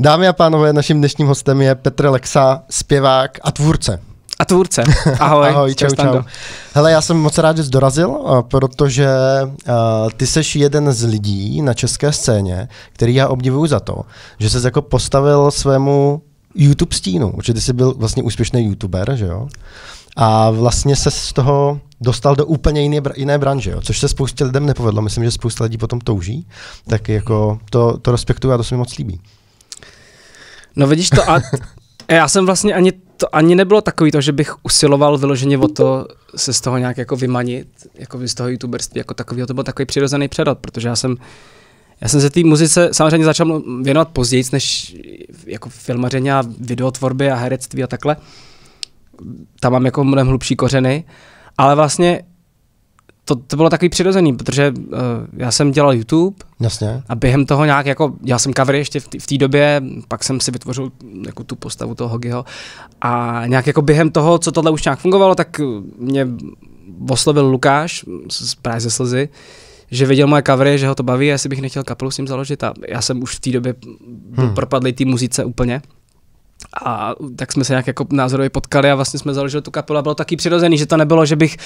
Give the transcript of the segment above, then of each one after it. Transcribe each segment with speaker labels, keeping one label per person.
Speaker 1: Dámy a pánové, naším dnešním hostem je Petr Lexa, zpěvák a tvůrce. A tvůrce. Ahoj. Ahoj, čau, čau. Hele, já jsem moc rád, že jsi dorazil, protože uh, ty seš jeden z lidí na české scéně, který já obdivuju za to, že jsi jako postavil svému YouTube stínu, protože ty jsi byl vlastně úspěšný YouTuber, že jo? A vlastně se z toho dostal do úplně jiné, jiné branže, jo? což se spoustě lidem nepovedlo. Myslím, že spousta lidí potom touží, tak jako to, to respektuju a to se mi moc líbí.
Speaker 2: No vidíš to a já jsem vlastně ani, to ani nebylo takový to, že bych usiloval vyloženě o to se z toho nějak jako vymanit, jako z toho youtuberství jako takový, to byl takový přirozený předat, protože já jsem já jsem se té muzice samozřejmě začal věnovat později, než jako filmaření a videotvorby a herectví a takhle. Tam mám jako mnohem hlubší kořeny, ale vlastně to, to bylo takový přirozený, protože uh, já jsem dělal YouTube Jasně. a během toho nějak jako, já jsem covery ještě v té době, pak jsem si vytvořil jako tu postavu toho Hogiho a nějak jako během toho, co tohle už nějak fungovalo, tak mě oslovil Lukáš z Právě ze slzy, že viděl moje covery, že ho to baví, jestli bych nechtěl kapelu s ním založit a já jsem už v té době hmm. propadlý té muzice úplně a tak jsme se nějak jako názorově potkali a vlastně jsme založili tu kapelu a bylo taky přirozený, že to nebylo, že bych,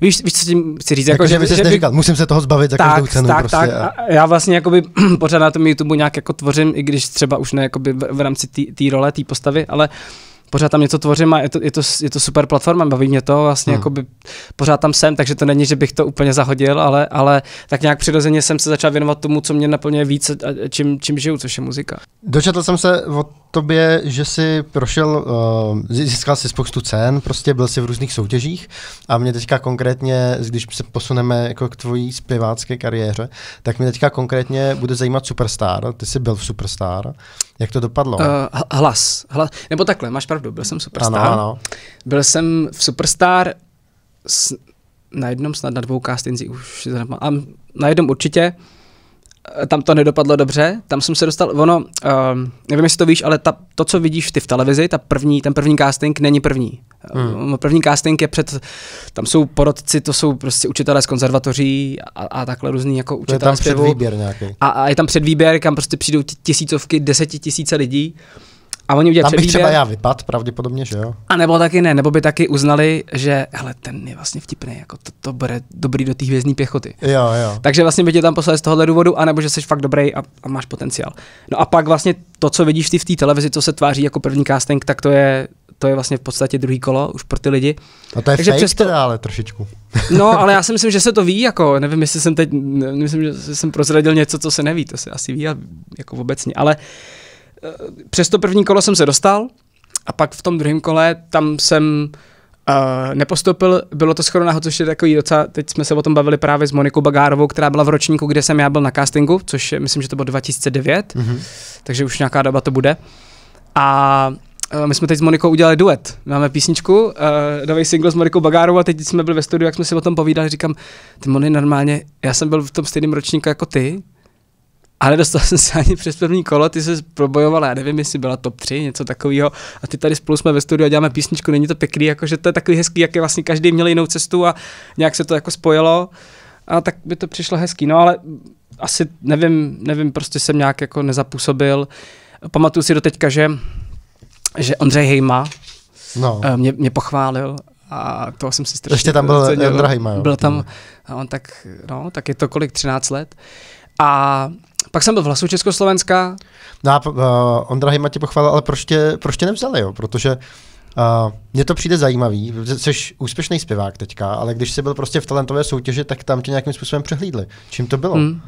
Speaker 2: víš, víš co tím chci říct, jako, jako že, že, že bych,
Speaker 1: musím se toho zbavit za každou cenu. Tak, prostě tak, a...
Speaker 2: a já vlastně jakoby pořád na tom YouTube nějak jako tvořím, i když třeba už ne jakoby v, v rámci té role, té postavy, ale uh, pořád tam něco tvořím a je to, je to, je to super platforma, baví mě to, vlastně hmm. jakoby pořád tam jsem, takže to není, že bych to úplně zahodil, ale, ale tak nějak přirozeně jsem se začal věnovat tomu, co mě naplňuje víc a čím, čím žiju, což je muzika. Dočetl jsem
Speaker 1: se o tobě, že jsi prošel, uh, získal si spoustu cen, prostě byl jsi v různých soutěžích a mě teďka konkrétně, když se posuneme jako k tvojí zpěvácké kariéře, tak mě teďka konkrétně bude zajímat Superstar, ty jsi byl v Superstar jak to dopadlo? Uh,
Speaker 2: hlas, hlas. Nebo takhle, máš pravdu, byl jsem superstar. Ano, ano. Byl jsem v superstar s, na jednom, snad na dvou castingzích, už to nepamatuji. A na jednom určitě. Eh, tam to nedopadlo dobře, tam jsem se dostal, ono, uh, nevím, jestli to víš, ale ta, to, co vidíš ty v televizi, ta první, ten první casting není první. Hmm. No, první casting je před, tam jsou porodci, to jsou prostě učitelé z konzervatoří a, a takhle různý jako učitelé to je tam zpěvu. předvýběr nějaký. A, a, je tam předvýběr, kam prostě přijdou tisícovky, desetitisíce lidí. A oni udělají Tam bych předvýběr. třeba já
Speaker 1: vypad, pravděpodobně, že jo?
Speaker 2: A nebo taky ne, nebo by taky uznali, že hele, ten je vlastně vtipný, jako to, to bude dobrý do té hvězdní pěchoty. Jo, jo. Takže vlastně by tě tam poslali z tohohle důvodu, anebo že jsi fakt dobrý a, a máš potenciál. No a pak vlastně to, co vidíš ty v té televizi, co se tváří jako první casting, tak to je to je vlastně v podstatě druhý kolo už pro ty lidi. A no to je Takže fake
Speaker 1: to ale trošičku.
Speaker 2: No, ale já si myslím, že se to ví, jako, nevím, jestli jsem teď, myslím, že jsem prozradil něco, co se neví, to se asi ví, jako obecně, ale eh, přes to první kolo jsem se dostal a pak v tom druhém kole tam jsem Uh, nepostoupil, bylo to skoro náhod, což je takový docela, teď jsme se o tom bavili právě s Monikou Bagárovou, která byla v ročníku, kde jsem já byl na castingu, což je, myslím, že to bylo 2009, mm-hmm. takže už nějaká doba to bude. A Eh, my jsme teď s Monikou udělali duet. Máme písničku, uh, nový single s Monikou Bagárovou a teď jsme byli ve studiu, jak jsme si o tom povídali, říkám, ty Moni, normálně, já jsem byl v tom stejném ročníku jako ty, a nedostal jsem se ani přes první kolo, ty se probojovala, já nevím, jestli byla top 3, něco takového. A ty tady spolu jsme ve studiu a děláme písničku, není to pěkný, jakože to je takový hezký, jak je vlastně každý měl jinou cestu a nějak se to jako spojilo. A tak by to přišlo hezký, no ale asi nevím, nevím, prostě jsem nějak jako nezapůsobil. Pamatuju si do teďka, že že Ondřej Hejma no. Eh, mě, mě pochválil a to jsem si strašně Ještě tam byl Ondřej Hejma, jo. Byl tam, mm. a on tak, no, tak je to kolik, 13 let. A pak jsem byl v Hlasu Československa.
Speaker 1: No a uh, Ondra Hejma tě pochválil, ale proč tě, proč tě nevzali, jo? Protože Uh, mně to přijde zajímavý, jsi úspěšný zpěvák teďka, ale když jsi byl prostě v talentové soutěži, tak tam tě nějakým způsobem přehlídli.
Speaker 2: Čím to bylo? Hmm.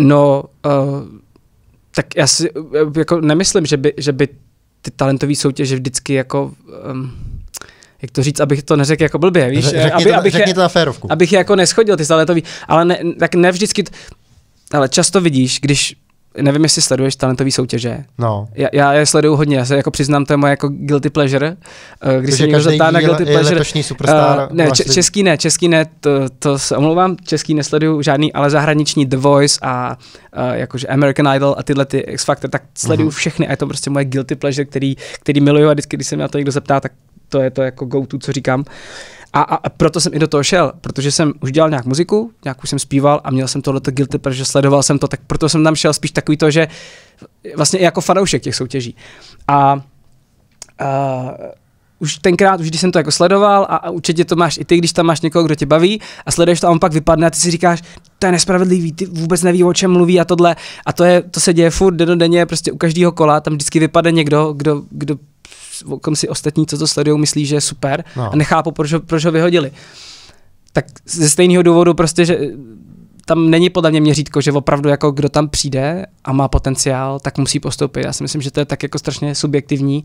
Speaker 2: No, uh, tak já si jako nemyslím, že by, že by ty talentové soutěže vždycky jako... Um, jak to říct, abych to neřekl jako blbě, víš? Řekni, aby, to, abych, řekni je, to na férovku. Abych je jako neschodil, ty zaletový, ale ne, tak ne vždycky, t... ale často vidíš, když nevím, jestli sleduješ talentové soutěže. No. Já, já, je sleduju hodně, já se jako přiznám, to je moje jako guilty pleasure. Eh, když se někdo zeptá na guilty pleasure. Je superstar, uh, ne, vlastně. český ne, český ne, to, to se omlouvám, český nesleduju žádný, ale zahraniční The Voice a uh, jakože American Idol a tyhle ty X Factor, tak sleduju uh-huh. všechny a je to prostě moje guilty pleasure, který, který miluju a vždycky, když se mě na to někdo zeptá, tak to je to jako go to, co říkám. A, a, proto jsem i do toho šel, protože jsem už dělal nějak muziku, nějak už jsem zpíval a měl jsem tohleto guilty, protože sledoval jsem to, tak proto jsem tam šel spíš takový to, že vlastně jako fanoušek těch soutěží. A, a už tenkrát, už když jsem to jako sledoval a, a určitě to máš i ty, když tam máš někoho, kdo tě baví a sleduješ to a on pak vypadne a ty si říkáš, to je nespravedlivý, ty vůbec neví, o čem mluví a tohle. A to, je, to se děje furt denně, prostě u každého kola tam vždycky vypadne někdo, kdo, kdo kom si ostatní, co to sledují, myslí, že je super no. a nechápu, proč ho, proč ho vyhodili. Tak ze stejného důvodu prostě, že eh, tam není podle mě měřítko, že opravdu jako kdo tam přijde a má potenciál, tak musí postoupit. Já si myslím, že to je tak jako strašně subjektivní,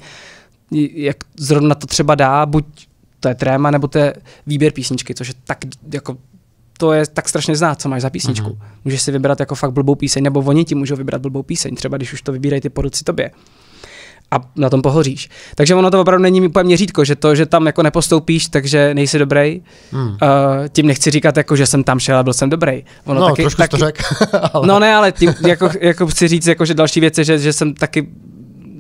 Speaker 2: jak zrovna to třeba dá, buď to je tréma, nebo to je výběr písničky, což je tak jako to je tak strašně znát, co máš za písničku. Mm-hmm. Můžeš si vybrat jako fakt blbou píseň, nebo oni ti můžou vybrat blbou píseň, třeba když už to vybírají ty poruci tobě a na tom pohoříš. Takže ono to opravdu není úplně měřítko, že to, že tam jako nepostoupíš, takže nejsi dobrý. Hmm. Uh, tím nechci říkat, jako, že jsem tam šel a byl jsem dobrý. Ono no, taky, trošku taky, to řek, ale... No ne, ale tím, jako, jako chci říct, jako, že další věc je, že, že jsem taky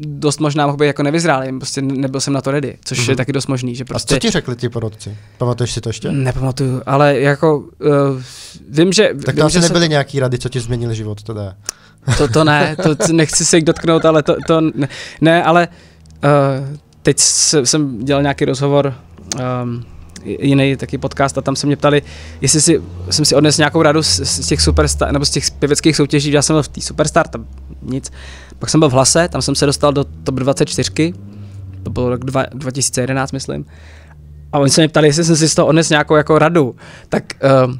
Speaker 2: dost možná mohl být jako nevyzrálý, prostě nebyl jsem na to ready, což mm-hmm. je mhm. taky dost možný. Že prostě... A co prostě- ti
Speaker 1: řekli ti porodci? Pamatuješ si to ještě? Nepamatuju,
Speaker 2: ale jako uh, vím, že... Tak tam asi nebyly jsem...
Speaker 1: nějaký rady, co ti změnil život teda?
Speaker 2: To, to ne, to nechci se jich dotknout, ale to, to ne, ne ale uh, teď jsem dělal nějaký rozhovor um, jiný taky podcast a tam se mě ptali, jestli si, jsem si odnes nějakou radu z, z těch superstar, nebo z těch pěveckých soutěží, já jsem byl v té superstar, tam nic. Pak jsem byl v Hlase, tam jsem se dostal do top 24, to bylo rok dva, 2011, myslím. A oni se mě ptali, jestli jsem si z toho odnes nějakou jako radu. Tak uh,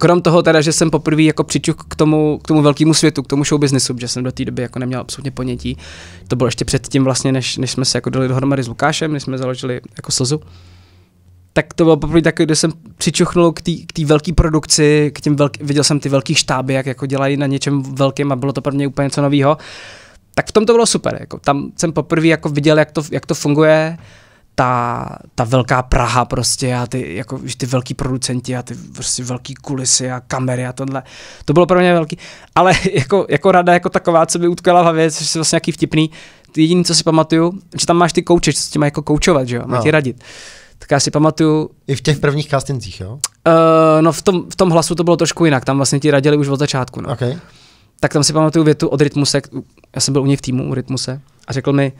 Speaker 2: Krom toho teda, že jsem poprvé jako přičuk k tomu, k tomu velkému světu, k tomu show businessu, že jsem do té doby jako neměl absolutně ponětí. To bylo ještě předtím vlastně, než, než jsme se jako dali dohromady s Lukášem, než jsme založili jako slzu tak to bylo poprvé tak, kde jsem přičuchnul k té velké produkci, k těm velk, viděl jsem ty velké štáby, jak jako dělají na něčem velkém a bylo to pro mě úplně něco nového. Tak v tom to bylo super, jako tam jsem poprvé jako viděl, jak to, jak to funguje ta, ta velká Praha prostě a ty, jako, ty velký producenti a ty prostě velký kulisy a kamery a tohle. To bylo pro mě velký, ale jako, jako rada jako taková, co by utkala v hlavě, což je vlastně nějaký vtipný, jediný, co si pamatuju, že tam máš ty kouče, co s tím jako koučovat, že jo, mají no. ti radit. Tak já si pamatuju... I v těch prvních castingcích, jo? Uh, no v tom, v tom hlasu to bylo trošku jinak, tam vlastně ti radili už od začátku, no. Okay. Tak tam si pamatuju větu od Rytmuse, já jsem byl u něj v týmu, u Rytmuse, a řekl mi,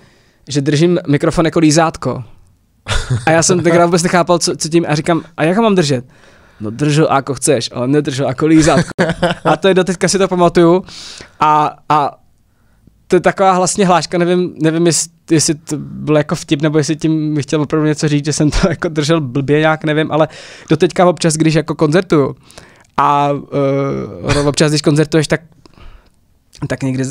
Speaker 2: že držím mikrofon jako lízátko. A já jsem tenkrát vůbec nechápal, co, co tím a říkám, a jak ho mám držet? No držel, jako chceš, ale nedržel jako lízátko. A to je do teďka si to pamatuju. A, a to je taková vlastně hláška, nevím, nevím jestli, jestli to byl jako vtip, nebo jestli tím bych chtěl opravdu něco říct, že jsem to jako držel blbě nějak, nevím, ale do teďka občas, když jako koncertuju, a uh, občas, když koncertuješ, tak tak někdy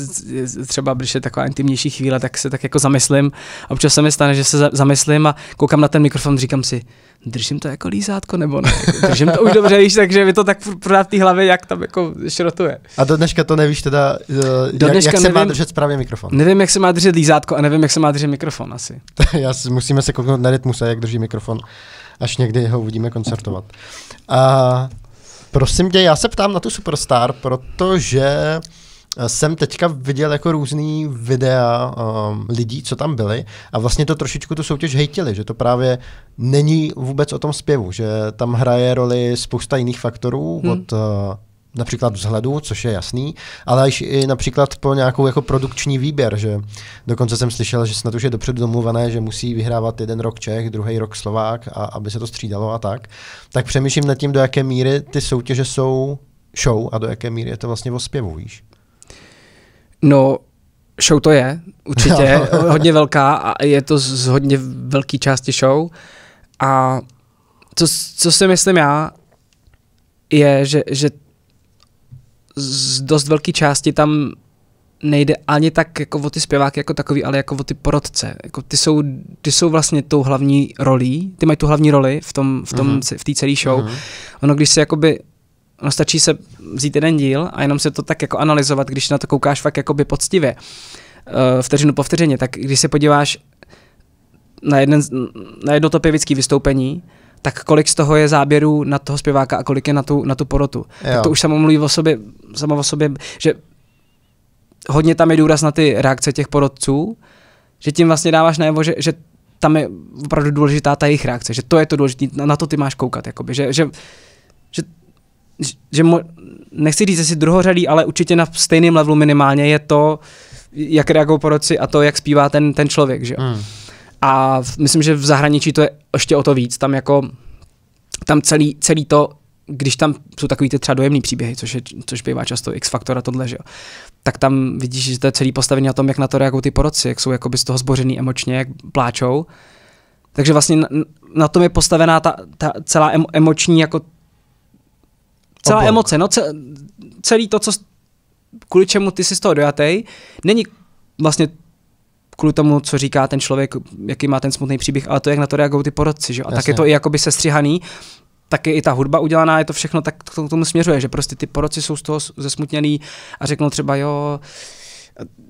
Speaker 2: třeba, když je taková intimnější chvíle, tak se tak jako zamyslím. A občas se mi stane, že se zamyslím a koukám na ten mikrofon, říkám si, držím to jako lízátko nebo ne? Držím to už dobře, víš, takže mi to tak pořád v té hlavě, jak tam jako šrotuje. A do dneška to nevíš teda, eh, do jak, jak se nevím, má držet správně mikrofon? Nevím, jak se má držet lízátko a nevím, jak se má držet mikrofon asi.
Speaker 1: Já si, musíme se kouknout na rytmuse, jak drží mikrofon, až někdy ho uvidíme koncertovat. A Prosím tě, já se ptám na tu Superstar, protože Eh, jsem teďka viděl jako různý videa um, lidí, co tam byli a vlastně to trošičku tu soutěž hejtili, že to právě není vůbec o tom zpěvu, že tam hraje roli spousta jiných faktorů hmm. od uh, například vzhledu, což je jasný, ale až i například po nějakou jako produkční výběr, že dokonce jsem slyšel, že snad už je dopředu domluvané, že musí vyhrávat jeden rok Čech, druhý rok Slovák, a aby se to střídalo a tak. Tak přemýšlím nad tím, do jaké míry ty soutěže jsou show a do
Speaker 2: jaké míry je to vlastně o zpěvu, víš? No, show to je, určitě, hodně velká a je to z hodně velké části show. A co, co si myslím já, je, že, že z dost velké části tam nejde ani tak jako o ty zpěváky jako takový, ale jako o ty porodce. Jako ty, jsou, ty jsou vlastně tou hlavní rolí, ty mají tu hlavní roli v, tom, v, tom, uh-huh. v té celé show. Uh-huh. Ono, když se jakoby No stačí se vzít jeden díl a jenom se to tak jako analyzovat, když na to koukáš fakt by poctivě, eh, vteřinu po vteřině, tak když se podíváš na, jeden, na jedno to pěvické vystoupení, tak kolik z toho je záběrů na toho zpěváka a kolik je na tu, na tu porotu. Tak to už samo mluví o sobě, samo o sobě, že hodně tam je důraz na ty reakce těch porotců, že tím vlastně dáváš najevo, že, že tam je opravdu důležitá ta jejich reakce, že to je to důležité, na, na to ty máš koukat, jakoby, že, že, že že mo, nechci říct, jestli druhořadý, ale určitě na stejném levelu minimálně je to, jak reagují poroci a to, jak zpívá ten, ten člověk. Že? Mm. A myslím, že v zahraničí to je ještě o to víc. Tam jako, tam celý, celý to, když tam jsou takový ty třeba dojemný příběhy, což, je, což bývá často x a tohle, že jo, tak tam vidíš, že to je celý postavení na tom, jak na to reagují ty poroci, jak jsou z toho zbořený emočně, jak pláčou. Takže vlastně na, na tom je postavená ta, ta celá emoční jako Celá Oblouk. emoce, no ce, celý to, co, kvůli čemu ty jsi z toho dojatej, není vlastně kvůli tomu, co říká ten člověk, jaký má ten smutný příběh, ale to, jak na to reagují ty porodci, že? A Jasně. tak je to i jakoby sestřihaný, tak je i ta hudba udělaná, je to všechno tak k tomu směřuje, že prostě ty porodci jsou z toho zesmutněný a řeknou třeba jo,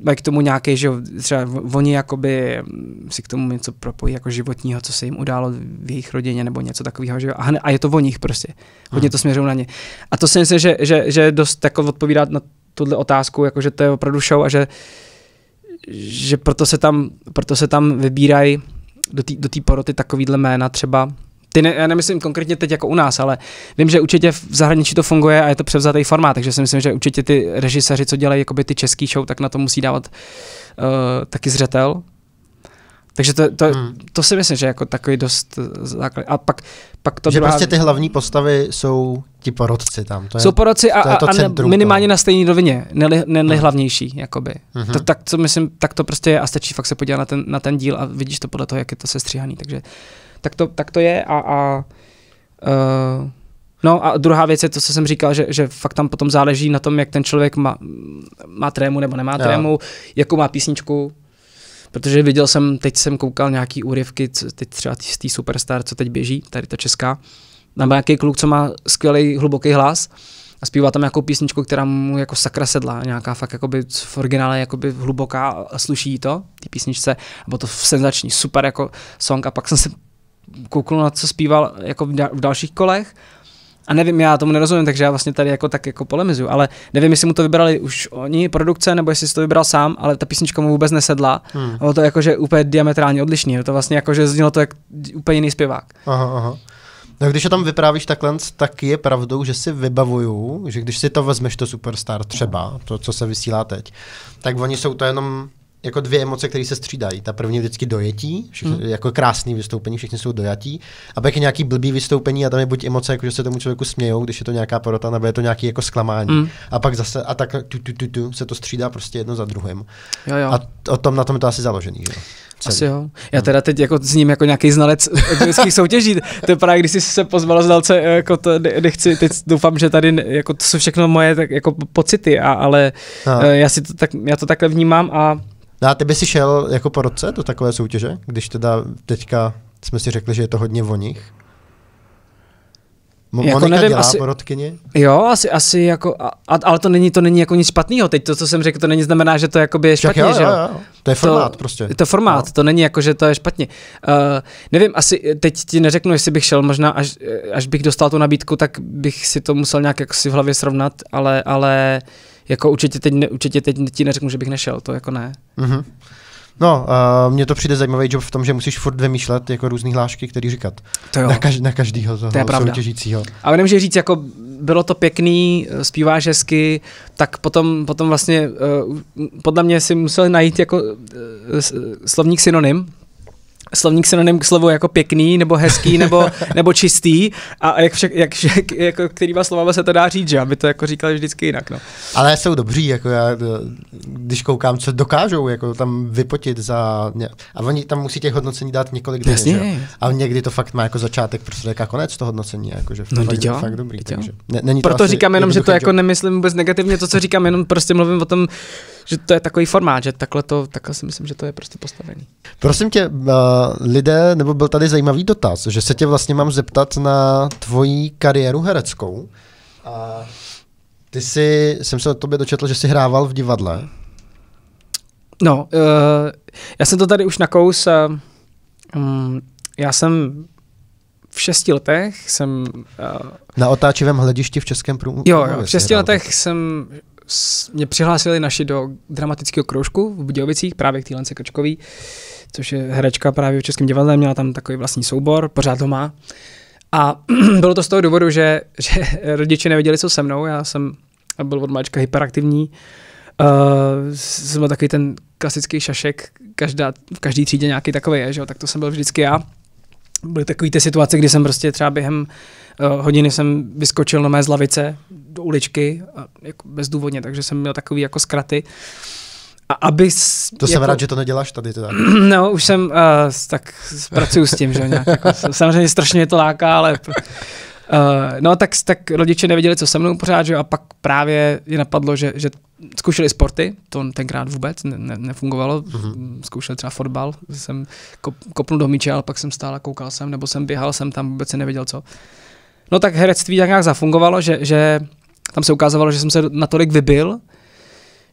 Speaker 2: mají k tomu nějaký, že třeba oni jakoby si k tomu něco propojí jako životního, co se jim událo v jejich rodině nebo něco takového, že a, a je to o nich prostě. Hodně hmm. to směřují na ně. A to si myslím, že, že, že dost jako odpovídá na tuhle otázku, jako že to je opravdu show a že, že proto se tam, proto se tam vybírají do té do tý poroty takovýhle jména třeba, ty ne, já nemyslím konkrétně teď jako u nás, ale vím, že určitě v zahraničí to funguje a je to převzatý formát, takže si myslím, že určitě ty režiséři, co dělají jakoby ty český show, tak na to musí dávat uh, taky zřetel, takže to, to, hmm. to si myslím, že jako takový dost eh, základ. A pak, pak to že druhá... prostě ty hlavní
Speaker 1: postavy jsou ti porodci tam. To je, jsou porodci a, to je to a, centrum,
Speaker 2: minimálně toho. na stejné rovině, neli, ne, hmm. hlavnější, jakoby. Hmm. To, tak, co myslím, tak to prostě je a stačí fakt se podívat na ten, na ten díl a vidíš to podle toho, jak je to sestříhaný. Takže tak to, tak to je a, a uh, No a druhá věc je to, co jsem říkal, že, že fakt tam potom záleží na tom, jak ten člověk má, má trému nebo nemá trému, jo. jakou má písničku, protože viděl jsem, teď jsem koukal nějaký úryvky, teď třeba z té Superstar, co teď běží, tady ta česká, tam byl nějaký kluk, co má skvělý hluboký hlas a zpívá tam nějakou písničku, která mu jako sakra sedla, nějaká fakt jakoby v originále jakoby hluboká a sluší to, ty písničce, a bylo to senzační, super jako song a pak jsem se kouknul na co zpíval jako v dalších kolech a nevím, já tomu nerozumím, takže já vlastně tady jako tak jako polemizuju, ale nevím, jestli mu to vybrali už oni, produkce, nebo jestli si to vybral sám, ale ta písnička mu vůbec nesedla. Hmm. bylo to jakože úplně diametrálně odlišný, to vlastně jakože znělo to jak úplně jiný zpěvák. Aha,
Speaker 1: aha. No když to tam vyprávíš takhle, tak je pravdou, že si vybavuju, že když si to vezmeš to Superstar třeba, to, co se vysílá teď, tak oni jsou to jenom jako dvě emoce, které se střídají. Ta první je vždycky dojetí, všichni, mm. jako krásný vystoupení, všichni jsou dojatí. A pak je nějaký blbý vystoupení a tam je buď emoce, jako že se tomu člověku smějou, když je to nějaká porota, nebo je to nějaký jako zklamání. Mm. A pak zase a tak tu, tu, tu, tu, se to střídá prostě jedno za druhým. Jo, jo. A o tom na tom je to asi založený, že Celý. Asi jo. Já hmm. teda
Speaker 2: teď jako s ním jako nějaký znalec ekonomických soutěží. To je právě, když jsi se pozvala znalce, eh, jako to nechci, teď doufám, že tady jako to jsou všechno moje tak, jako pocity, a, ale a. Eh, já, si to tak, já to takhle vnímám a No a ty by si
Speaker 1: šel jako po roce do takové soutěže, když teda teďka jsme si řekli, že je to hodně o nich?
Speaker 2: Mo- jako Monika nevím, dělá asi, porodkyně? Jo, asi, asi jako, a, ale to není, to není jako nic špatného. Teď to, co jsem řekl, to není znamená, že to jakoby je špatně, jo, že jo? jo. To je formát to, prostě. To formát, no. to není jako, že to je špatně. Uh, nevím, asi teď ti neřeknu, jestli bych šel, možná až, až bych dostal tu nabídku, tak bych si to musel nějak jako si v hlavě srovnat, ale, ale uh, jako určitě teď, určitě teď ti neřeknu, že bych nešel, to jako ne. Mm-hmm.
Speaker 1: No, uh, mně to přijde zajímavý job v tom, že musíš furt vymýšlet jako různé hlášky, které říkat. To jo. Na, kaž, na každýho toho to je pravda. soutěžícího.
Speaker 2: Ale nemůže říct, jako bylo to pěkný, eh, zpíváš hezky, tak potom, potom vlastně uh, podle mě si museli najít jako uh, slovník synonym, slovník synonym k slovu jako pěkný, nebo hezký, nebo, nebo čistý, a jak, však, jak však, jako kterýma slovama se to dá říct, že aby to jako říkali vždycky jinak. No.
Speaker 1: Ale jsou dobří, jako já, eh, když koukám, co dokážou jako tam vypotit za... A oni tam musí těch hodnocení dát několik dní, Jasně. A někdy to fakt má jako začátek, prostě jako konec to hodnocení, jako, že no, fakt, fakt dobrý. Takže, není to Proto říkám jenom, že to jako job. nemyslím
Speaker 2: vůbec negativně, to, co říkám, jenom prostě mluvím o tom, že to je takový formát, že takhle to, takhle si myslím, že to je prostě postavený.
Speaker 1: Prosím tě, uh, lidé, nebo byl tady zajímavý dotaz, že se tě vlastně mám zeptat na tvoji kariéru hereckou. A ty jsi, jsem se o tobě dočetl, že jsi hrával v divadle. No, uh,
Speaker 2: já jsem to tady už kous. Uh, eh, um, mm, já jsem v šesti letech jsem... Uh,
Speaker 1: na otáčivém hledišti v Českém průmyslu? Jo, jo, v šesti
Speaker 2: letech jsem mě přihlásili naši do dramatického kroužku v Budějovicích, právě k té Lence Krčkový, což je herečka právě v Českém divadle, měla tam takový vlastní soubor, pořád ho má. A bylo to z toho důvodu, že, že rodiče nevěděli, co se mnou, já jsem byl od malička hyperaktivní, Uh, jsem byl takový ten klasický šašek, každá, v každý třídě nějaký takový je, že jo? tak to jsem byl vždycky já. Byly takové ty situace, kdy jsem prostě třeba během uh, hodiny jsem vyskočil na mé z lavice, do uličky, jako bezdůvodně, takže jsem měl takový jako zkraty. A aby s, to jako, rád, že to neděláš tady teda. No, už jsem, uh, tak pracuju s tím, že nějak, jako, samozřejmě strašně mě to láká, ale Uh, no tak, tak rodiče nevěděli, co se mnou pořád, že a pak právě je napadlo, že, že zkoušeli sporty, to tenkrát vůbec ne, ne, nefungovalo, mm-hmm. zkoušeli třeba fotbal, jsem kop, kopnul do míče, ale pak jsem stál a koukal jsem, nebo jsem běhal jsem tam, vůbec jsem nevěděl co. No tak herectví tak nějak zafungovalo, že, že tam se ukázalo, že jsem se natolik vybil,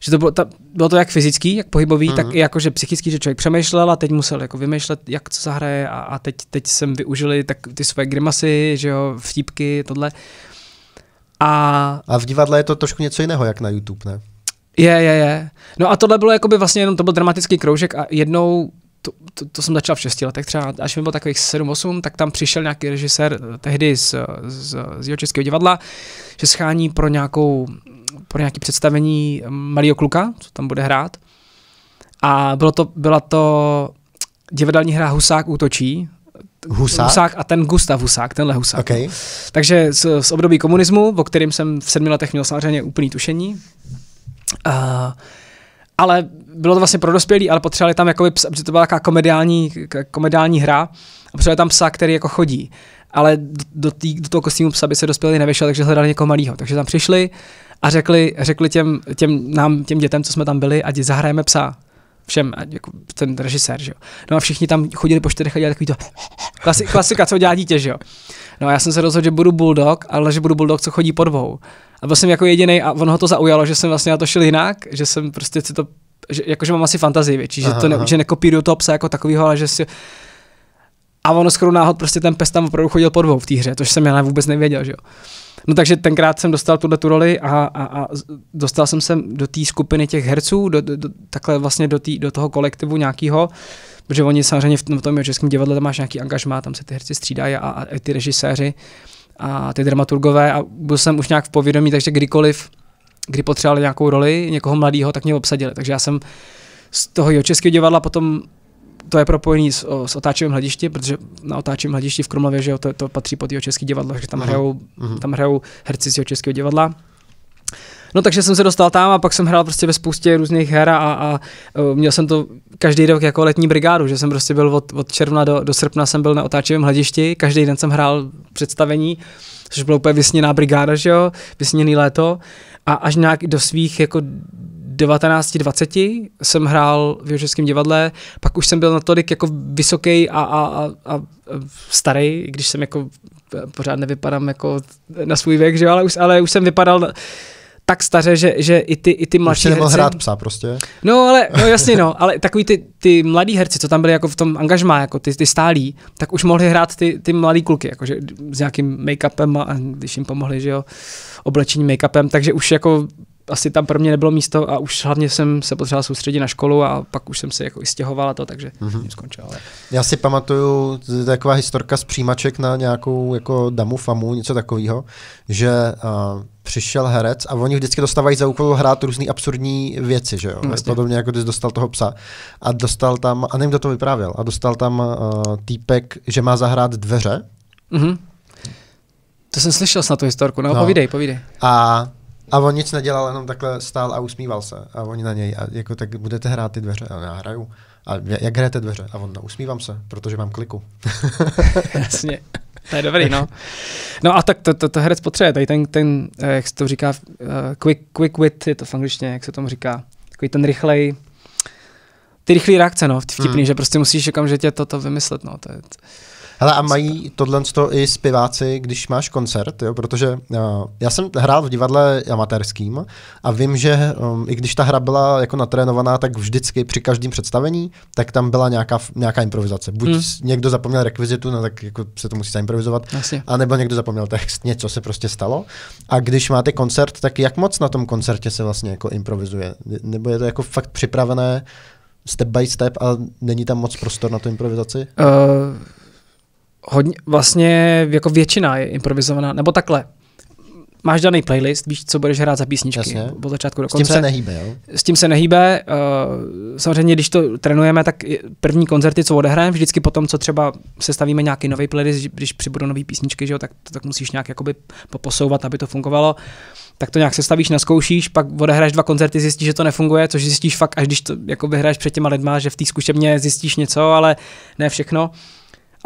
Speaker 2: že to bylo, ta, bylo to jak fyzický, jak pohybový, mm-hmm. tak mhm. i že psychický, že člověk přemýšlel a teď musel jako vymýšlet, jak co zahraje a, a teď, teď jsem využil tak ty své grimasy, že jo, vtípky, tohle. A, a v divadle je to trošku něco
Speaker 1: jiného, jak na YouTube,
Speaker 2: ne? Je, je, je. No a tohle bylo jakoby vlastně jenom, to byl dramatický kroužek a jednou to, to, to jsem začal v 6 letech třeba, až mi bylo takových 7-8, tak tam přišel nějaký režisér eh, tehdy z, z, z jeho českého divadla, že schání pro nějakou, pro nějaké představení malého kluka, co tam bude hrát. A bylo to, byla to divadelní hra Husák útočí, Husák? Husák a ten Gustav Husák, tenhle Husák. Okay. Takže z, z období komunismu, o kterým jsem v sedmi letech měl samozřejmě úplný tušení, uh, ale bylo to vlastně pro dospělý, ale potřebovali tam jakoby psa, protože to byla taková komediální, komediální hra a potřebovali tam psa, který jako chodí. Ale do, tý, do toho kostýmu psa by se dospělí nevyšel, takže hledali někoho malého. Takže tam přišli a řekli, řekli těm, těm, nám, těm dětem, co jsme tam byli, ať zahrajeme psa všem, jako ten režisér, že jo. No a všichni tam chodili po čtyřech a dělali takový to klasika, co dělá dítě, že jo. No a já jsem se rozhodl, že budu bulldog, ale že budu bulldog, co chodí po dvou. A byl jsem jako jediný a on ho to zaujalo, že jsem vlastně na to šel jinak, že jsem prostě si to, že, jakože mám asi fantazii větší, aha, že, to ne, že nekopíruju toho psa jako takového, ale že si a ono skoro náhod prostě ten pes tam opravdu chodil po dvou v té hře, což jsem já vůbec nevěděl, že jo. No takže tenkrát jsem dostal tuhle tu roli a, a, a dostal jsem se do té skupiny těch herců, do, do, do, takhle vlastně do, tý, do toho kolektivu nějakého, protože oni samozřejmě v tom, v tom českém divadle tam máš nějaký angažmá, tam se ty herci střídají a, a, a ty režiséři a ty dramaturgové a byl jsem už nějak v povědomí, takže kdykoliv, kdy potřebovali nějakou roli někoho mladého, tak mě obsadili. Takže já jsem z toho českého divadla potom to je propojený s, s otáčivým hledišti, protože na otáčivém hledišti v Krumlově, že jo, to, to patří pod český divadlo, takže tam, mhm. hrajou, mhm. tam hrajou herci z českého divadla. No takže jsem se dostal tam a pak jsem hrál prostě ve spoustě různých her a, a e, měl jsem to každý rok jako letní brigádu, že jsem prostě byl od, od června do, do srpna jsem byl na otáčivém hledišti, každý den jsem hrál představení, což bylo úplně vysněná brigáda, že jo, vysněný léto a až nějak do svých jako 19-20 jsem hrál v Jožeském divadle, pak už jsem byl natolik jako vysoký a, a, a, a starý, když jsem jako e, pořád nevypadám jako na svůj věk, že jo, ale už, ale už jsem vypadal tak staře, že, že i ty, i ty mladší herci... hrát
Speaker 1: psa prostě.
Speaker 2: No, ale, no jasně, no, ale takový ty, ty mladí herci, co tam byli jako v tom angažmá, jako ty, ty stálí, tak už mohli hrát ty, ty mladý kluky, jakože s nějakým make-upem a když jim pomohli, že jo, oblečení make-upem, takže už jako asi tam pro mě nebylo místo a už hlavně jsem se potřeboval soustředit na školu a pak už jsem se jako stěhoval a to, takže mm-hmm. skončil. Ale...
Speaker 1: Já si pamatuju taková historka z přijímaček na nějakou jako damu, famu, něco takového, že uh, přišel herec a oni vždycky dostávají za úkol hrát různé absurdní věci, že jo? Vlastně. Podobně jako když dostal toho psa. A dostal tam, a nevím, kdo to vyprávěl, a dostal tam uh, týpek, že má zahrát dveře. Mm-hmm. To jsem slyšel snad tu
Speaker 2: historku, no, no. povídej, povídej.
Speaker 1: A a on nic nedělal, jenom takhle stál a usmíval se. A oni na něj, a jako tak budete hrát ty dveře. A já hraju. A jak hrajete dveře? A on, no, usmívám se, protože mám kliku. Jasně. To je dobrý, no.
Speaker 2: No a tak to, to, to herec potřebuje, tady ten, ten, eh, jak se to říká, uh, quick, quick wit, je to v angličtině, jak se tomu říká, takový ten rychlej, ty rychlý reakce, no, vtipný, hmm. že prostě musíš okamžitě toto vymyslet, no, to je, Hele, a mají tohle i
Speaker 1: zpěváci, když máš koncert, jo? protože uh, já jsem hrál v divadle amatérským a vím, že um, i když ta hra byla jako natrénovaná, tak vždycky při každém představení, tak tam byla nějaká, nějaká improvizace. Buď hmm. někdo zapomněl rekvizitu, no tak jako se to musí zaimprovizovat, a nebo někdo zapomněl text, něco se prostě stalo. A když máte koncert, tak jak moc na tom koncertě se vlastně jako improvizuje? Nebo je to jako fakt připravené step by step a není tam moc prostor na tu improvizaci?
Speaker 2: Uh hodně, vlastně jako většina je improvizovaná, nebo takhle. Máš daný playlist, víš, co budeš hrát za písničky Jasně. po začátku do konce. S tím se nehýbe, jo? S tím se nehýbe. Uh, samozřejmě, když to trénujeme, tak první koncerty, co odehráme, vždycky potom, co třeba sestavíme nějaký nový playlist, když přibudou nové písničky, že jo, tak, tak musíš nějak jakoby posouvat, aby to fungovalo. Tak to nějak sestavíš, naskoušíš, pak odehráš dva koncerty, zjistíš, že to nefunguje, což zjistíš fakt, až když to jako vyhráš před těma lidma, že v té zkušebně zjistíš něco, ale ne všechno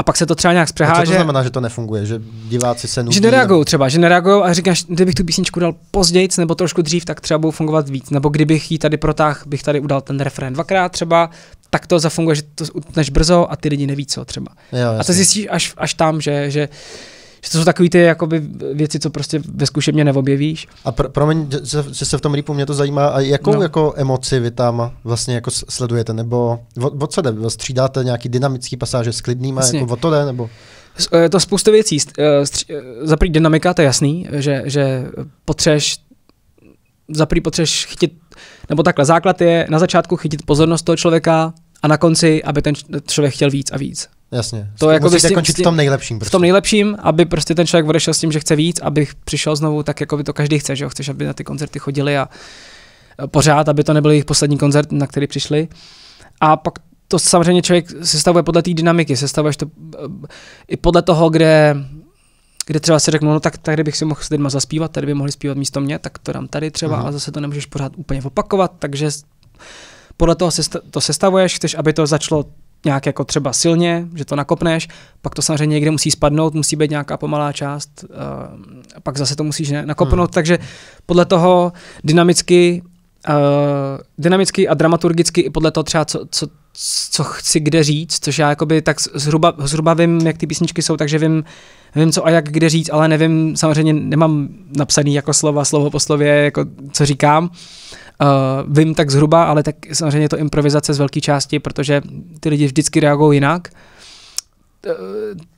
Speaker 2: a pak se to třeba nějak zpřeháže. A co to znamená,
Speaker 1: že to nefunguje, že diváci se nudí? Že nereagují
Speaker 2: třeba, že nereagují a říkáš, kdybych tu písničku dal později nebo trošku dřív, tak třeba budou fungovat víc. Nebo kdybych ji tady protáhl, bych tady udal ten refrén dvakrát třeba, tak to zafunguje, že to utneš brzo a ty lidi neví co třeba. Jo, a to zjistíš až, až tam, že, že že to jsou takové ty jakoby, věci, co prostě ve zkušebně neobjevíš. A pr- promiň, že, že,
Speaker 1: se v tom rýpu, mě to zajímá, a jakou no. jako emoci vy tam vlastně jako sledujete, nebo od, od co jde, střídáte nějaký dynamický pasáže s klidnýma, vlastně. jako od to jde, nebo? Je to spousta věcí.
Speaker 2: E, e, za prý dynamika, to je jasný, že, že potřeš za prý potřeš chytit, nebo takhle, základ je na začátku chytit pozornost toho člověka a na konci, aby ten člověk chtěl víc a víc. Jasně. To jako by končit v tom nejlepším. Prostě. V tom nejlepším, aby prostě ten člověk odešel s tím, že chce víc, aby přišel znovu, tak jako by to každý chce, že jo? Chceš, aby na ty koncerty chodili a e, pořád, aby to nebyl jejich poslední koncert, na který přišli. A pak to samozřejmě člověk sestavuje podle té dynamiky, sestavuješ to e, i podle toho, kde, kde třeba si řeknu, no tak tady bych si mohl s lidmi zaspívat, tady by mohli zpívat místo mě, tak to dám tady třeba Aha. Mhm. a zase to nemůžeš pořád úplně opakovat, takže podle toho se to sestavuješ, chceš, aby to začalo nějak jako třeba silně, že to nakopneš, pak to samozřejmě někde musí spadnout, musí být nějaká pomalá část, uh, pak zase to musíš nakopnout, hmm. takže podle toho dynamicky, uh, dynamicky a dramaturgicky i podle toho třeba, co, co, co chci kde říct, což já jakoby tak zhruba, zhruba vím, jak ty písničky jsou, takže vím, vím, co a jak kde říct, ale nevím, samozřejmě nemám napsaný jako slova, slovo po slově, jako co říkám, Uh, vím tak zhruba, ale tak samozřejmě je to improvizace z velké části, protože ty lidi vždycky reagují jinak. Uh,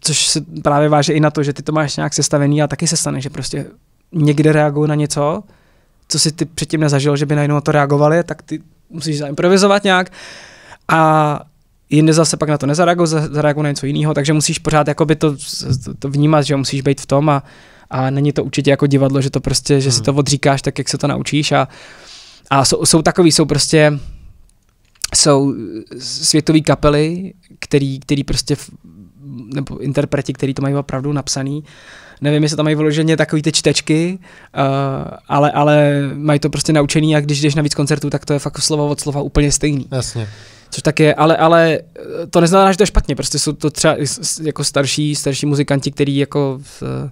Speaker 2: což se právě váže i na to, že ty to máš nějak sestavený a taky se stane, že prostě někde reagují na něco, co si ty předtím nezažil, že by najednou to reagovali, tak ty musíš zaimprovizovat nějak. A jinde zase pak na to nezareagují, zareagují na něco jiného, takže musíš pořád jakoby to, to vnímat, že musíš být v tom a, a není to určitě jako divadlo, že to prostě, že si hmm. to odříkáš tak, jak se to naučíš a uh, a jsou, jsou takový, jsou prostě jsou světové kapely, který, který prostě nebo interpreti, který to mají opravdu napsaný. Nevím, jestli tam mají vyloženě takové ty čtečky, uh, ale, ale mají to prostě naučený a když jdeš na víc koncertů, tak to je fakt slovo od slova úplně stejný. Jasně. Což tak je, ale, ale eh, to neznamená, že to je špatně, prostě jsou to třeba jako starší, starší muzikanti, který jako v, eh,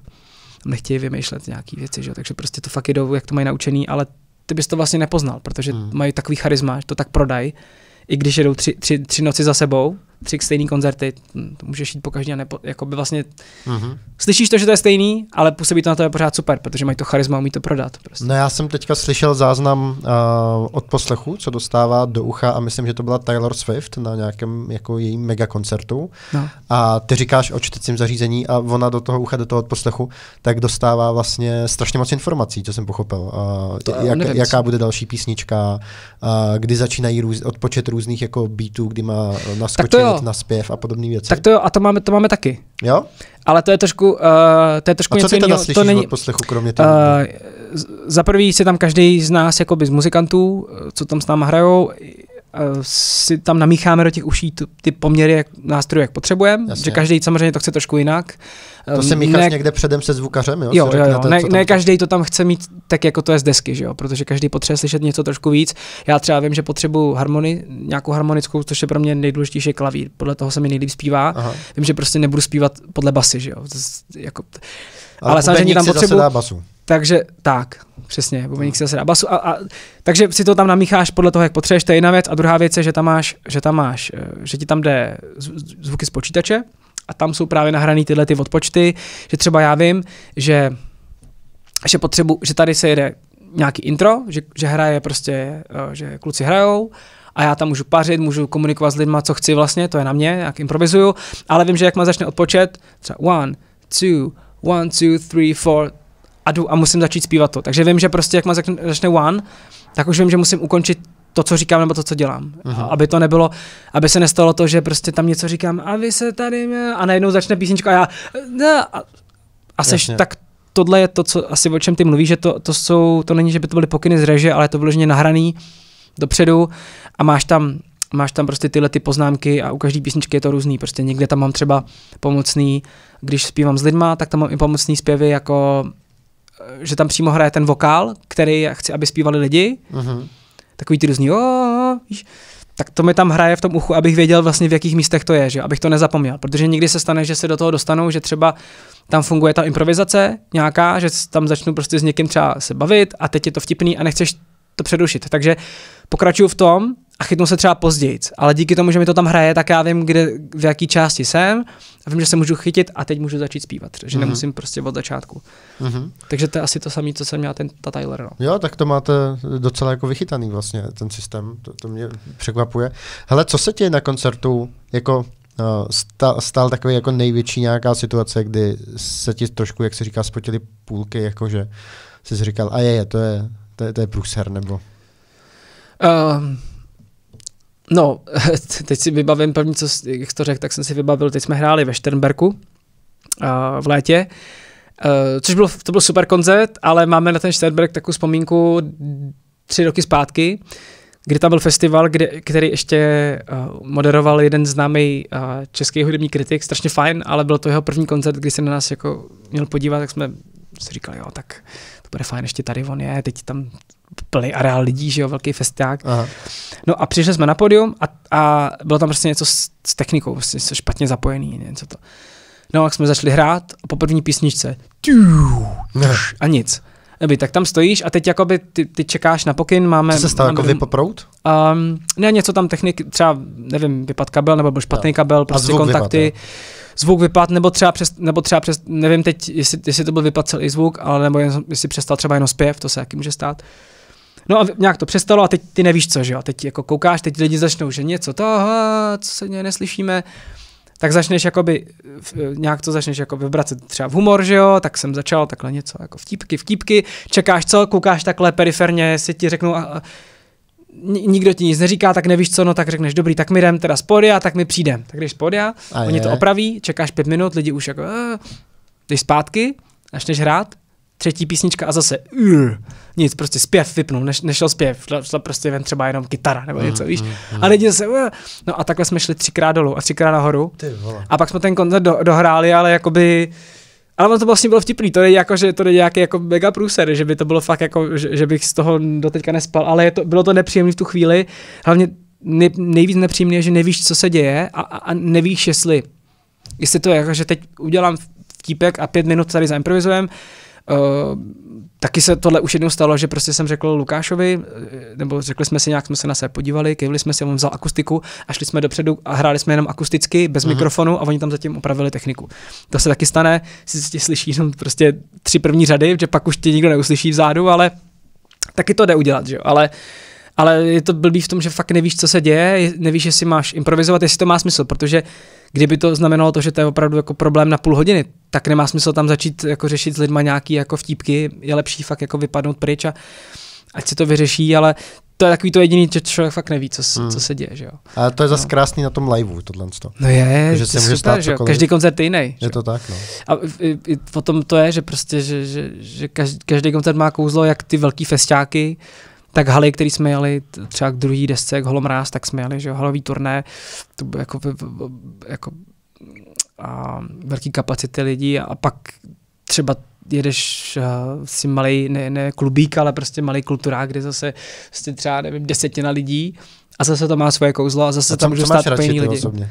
Speaker 2: nechtějí vymýšlet nějaké věci, že? takže prostě to fakt jdou, jak to mají naučený, ale ty bys to vlastně nepoznal, protože hmm. mají takový charisma, že to tak prodají, i když jedou tři, tři, tři noci za sebou, tři stejné koncerty, hm, to můžeš jít po každý a nepo, jakoby vlastně mm-hmm. slyšíš to, že to je stejný, ale působí to na to je pořád super, protože mají to charisma a umí to prodat. Prostě. No já jsem teďka slyšel
Speaker 1: záznam uh, od poslechu, co dostává do ucha a myslím, že to byla Taylor Swift na nějakém jako jejím megakoncertu no. a ty říkáš o čtecím zařízení a ona do toho ucha, do toho odposlechu, tak dostává vlastně strašně moc informací, co jsem pochopil. Uh, to, jak, nevím, jaká bude další písnička, uh, kdy začínají růz, odpočet různých jako beatů, kdy má
Speaker 2: naskočení jo. na zpěv a podobné věci. Tak to jo, a to máme, to máme taky. Jo? Ale to je trošku, uh, to je trošku a co něco ty teda jiného. To není, od poslechu, kromě toho? Uh, za prvý si tam každý z nás, jakoby z muzikantů, eh, co tam s náma hrajou, Eh, si tam namícháme do těch uší tu, ty poměry jak, nástrojů, jak potřebujeme, že každý samozřejmě to chce trošku jinak. To se mícháš ne, někde předem se zvukařem, jo? Jo, jo, jo. Ne, ne každý to tam chce mít tak, jako to je z desky, že jo? protože každý potřebuje slyšet něco trošku víc. Já třeba vím, že potřebuju harmonii, nějakou harmonickou, což je pro mě nejdůležitější klavír, podle toho se mi nejlíp zpívá. Aha. Vím, že prostě nebudu zpívat podle basy, že jo? Z, jako, ale, ale samozřejmě tam potřebuju... Takže tak, přesně, bubeník se zase basu. A, a, takže si to tam namícháš podle toho, jak potřebuješ, to je jedna věc. A druhá věc je, že tam máš, že, tam máš, eh, že ti tam jde zvuky z počítače a tam jsou právě nahrané tyhle ty odpočty, že třeba já vím, že, že, potřebu, že tady se jede nějaký intro, že, že hraje prostě, eh, že kluci hrajou a já tam můžu pařit, můžu komunikovat s lidma, co chci vlastně, to je na mě, jak improvizuju, ale vím, že jak má začne odpočet, třeba one, two, one, two, three, four, a jdu a musím začít zpívat to. Takže vím, že prostě jak má začne one, tak už vím, že musím ukončit to, co říkám nebo to, co dělám. Aha. Mhm. Aby to nebylo, aby se nestalo to, že prostě tam něco říkám a vy se tady a najednou začne písnička a já a, a, seš tak tohle je to, co asi o čem ty mluvíš, že to, to jsou, to není, že by to byly pokyny z reže, ale je to vyloženě nahraný dopředu a máš tam máš tam prostě tyhle ty poznámky a u každé písničky je to různý. Prostě někde tam mám třeba pomocný, když zpívám s lidma, tak tam mám i pomocný zpěvy jako Eh, že tam přímo hraje ten vokál, který chci, aby zpívali lidi. Mm-hmm. Takový ty různý, víš, tak to mi tam hraje v tom uchu, abych věděl vlastně v jakých místech to je, že abych to nezapomněl, protože někdy se stane, že se do toho dostanou, že třeba tam funguje ta improvizace nějaká, že tam začnu prostě s někým třeba se bavit a teď je to vtipný a nechceš to předušit. Takže pokračuju v tom, a chytnu se třeba později. Ale díky tomu, že mi to tam hraje, tak já vím, kde, v jaký části jsem a vím, že se můžu chytit a teď můžu začít zpívat, že mm-hmm. nemusím prostě od začátku. Mm-hmm. Takže to je asi to samé, co jsem měl ten ta Tyler. No.
Speaker 1: Jo, tak to máte docela jako vychytaný vlastně ten systém, to, to mě překvapuje. Hele, co se ti na koncertu jako eh, stál, takový jako největší nějaká situace, kdy se ti trošku, jak se říká, spotily půlky, jakože jsi říkal, a je, je, to je, to je, to je průser, nebo?
Speaker 2: Um No, teď si vybavím první, co, jak to řekl, tak jsem si vybavil, teď jsme hráli ve Šternberku uh, v létě, uh, což bylo, to byl super koncert, ale máme na ten Šternberg takovou vzpomínku tři roky zpátky, kdy tam byl festival, kde, který ještě uh, moderoval jeden známý uh, český hudební kritik, strašně fajn, ale byl to jeho první koncert, kdy se na nás jako měl podívat, tak jsme si říkali, jo, tak to bude fajn, ještě tady on je, teď tam plný areál lidí, že jo, velký festiák. Aha. No a přišli jsme na podium a, a bylo tam prostě něco s, s technikou, prostě něco špatně zapojený, něco to. No a jsme začali hrát po první písničce tů, tš, a nic. Neby, tak tam stojíš a teď jakoby ty, ty čekáš na pokyn, máme... Co se stalo, jako vypoprout? Um, ne, něco tam technik, třeba, nevím, vypad kabel, nebo byl špatný no. kabel, prostě kontakty. Vypad, zvuk vypad, nebo třeba přes, nebo třeba přes, nevím teď, jestli, jestli to byl vypad celý zvuk, ale nebo jen, jestli přestal třeba jenom zpěv, to se jaký může stát. Uh, No a nějak to přestalo a teď ty nevíš co, že jo? Teď jako koukáš, teď lidi začnou, že něco to, aha, co se neslyšíme tak začneš jakoby, eh, nějak to začneš jako vybracet třeba v humor, že jo, tak jsem začal takhle něco, jako vtípky, vtípky, čekáš co, koukáš takhle periferně, si ti řeknou, a, a, nikdo ti nic neříká, tak nevíš co, no tak řekneš, dobrý, tak my jdem teda z podia, tak my přijdem. Tak jdeš z podia, oni je. to opraví, čekáš pět minut, lidi už jako, a, eh, jdeš zpátky, začneš hrát, třetí písnička a zase ur, nic, prostě zpěv vypnul, ne, nešel zpěv, šla, šla prostě ven třeba jenom kytara nebo mm, něco, víš. Mm, mm. A lidi se, uh, no a takhle jsme šli třikrát dolů a třikrát nahoru. A pak jsme ten koncert do, dohráli, ale jakoby... Ale on to vlastně bylo vtipný, to je jako, že to je nějaký jako mega průser, že by to bylo fakt jako, že, že bych z toho doteďka nespal, ale je to, bylo to nepříjemné v tu chvíli, hlavně ne, nejvíc nepříjemné je, že nevíš, co se děje a, a, a nevíš, jestli, jestli to je jako, že teď udělám vtípek a pět minut tady zaimprovizujem, Eh, taky se tohle už jednou stalo, že prostě jsem řekl Lukášovi, eh, nebo řekli jsme si nějak, jsme se na sebe podívali, kejvili jsme si, on vzal akustiku a šli jsme dopředu a hráli jsme jenom akusticky, bez uh-huh. mikrofonu a oni tam zatím opravili techniku. To se taky stane, si tě slyší jenom prostě tři první řady, že pak už tě nikdo neuslyší vzadu, ale taky to jde udělat, že jo, ale uh, ale je to blbý v tom, že fakt nevíš, co se děje, nevíš, jestli máš improvizovat, jestli to má smysl, protože kdyby to znamenalo to, že to je opravdu jako problém na půl hodiny, tak nemá smysl tam začít jako řešit s lidma nějaký jako vtípky, je lepší fakt jako vypadnout pryč a ať se to vyřeší, ale to je takový to jediný, že člověk fakt neví, co, hmm. co se děje, že jo. A to je zase no.
Speaker 1: krásný na tom liveu, tohle. No je, jako, že se může super, stát že jo. Každý koncert je jiný. Je to tak, no.
Speaker 2: A i, i, potom to je, že prostě, že, že, že každý, každý koncert má kouzlo, jak ty velký festiáky, tak haly, který jsme jeli třeba k druhý desce, k Holomráz, tak jsme jeli, že jo, halový turné, to bylo jako, jako a velký kapacity lidí a pak třeba jedeš uh, si malý, ne, ne klubík, ale prostě malý kulturák, kde zase jste prostě třeba, nevím, desetina lidí a zase to má svoje kouzlo a zase a co, tam můžou stát úplně lidi. Osobně?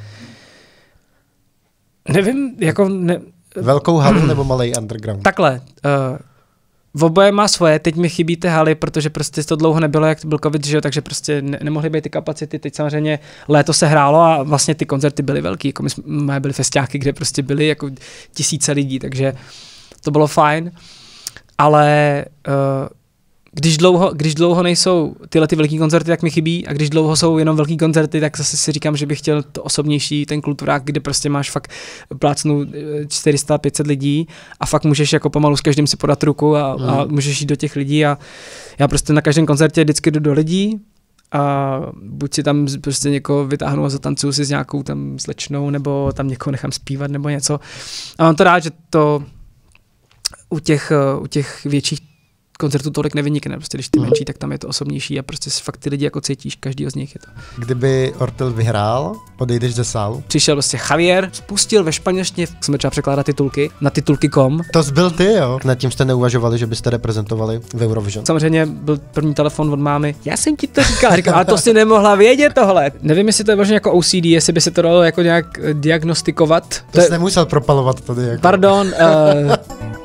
Speaker 2: Nevím, jako... Ne, Velkou halu nebo malý underground? Takhle, uh, v oboje má svoje, teď mi chybí ty haly, protože prostě to dlouho nebylo, jak to byl covid, že jo, takže prostě ne- nemohly být ty kapacity, teď samozřejmě léto se hrálo a vlastně ty koncerty byly velký, jako my jsme byli festiáky, kde prostě byly jako tisíce lidí, takže to bylo fajn, ale uh, když dlouho, když dlouho nejsou tyhle ty velký koncerty, tak mi chybí a když dlouho jsou jenom velký koncerty, tak zase si říkám, že bych chtěl to osobnější, ten kulturák, kde prostě máš fakt plácnu 400-500 eh, lidí a fakt můžeš jako pomalu s každým si podat ruku a, mm. a hmm. můžeš jít do těch lidí a já prostě na každém koncertě vždycky jdu do lidí a buď si tam prostě někoho vytáhnu a zatancuju si s nějakou tam slečnou nebo tam někoho nechám zpívat nebo něco a mám to rád, že to u těch, eh, u těch větších koncertu tolik nevynikne. Prostě když ty mm. menší, tak tam je to osobnější a prostě fakt ty lidi jako cítíš, každý z nich je to. Kdyby Ortel vyhrál, odejdeš ze sálu? Přišel prostě Javier, spustil ve španělštině, jsme třeba překládat titulky, na titulky.com.
Speaker 1: To byl ty, jo. Nad tím jste neuvažovali, že byste reprezentovali v Eurovision.
Speaker 2: Samozřejmě byl první telefon od mámy. Já jsem ti to říkal, říkal a to si nemohla vědět tohle. Nevím, jestli to je vlastně jako OCD, jestli by se to dalo jako nějak eh, diagnostikovat. To, to jsi je... nemusel propalovat tady. Jako. Pardon. Uh...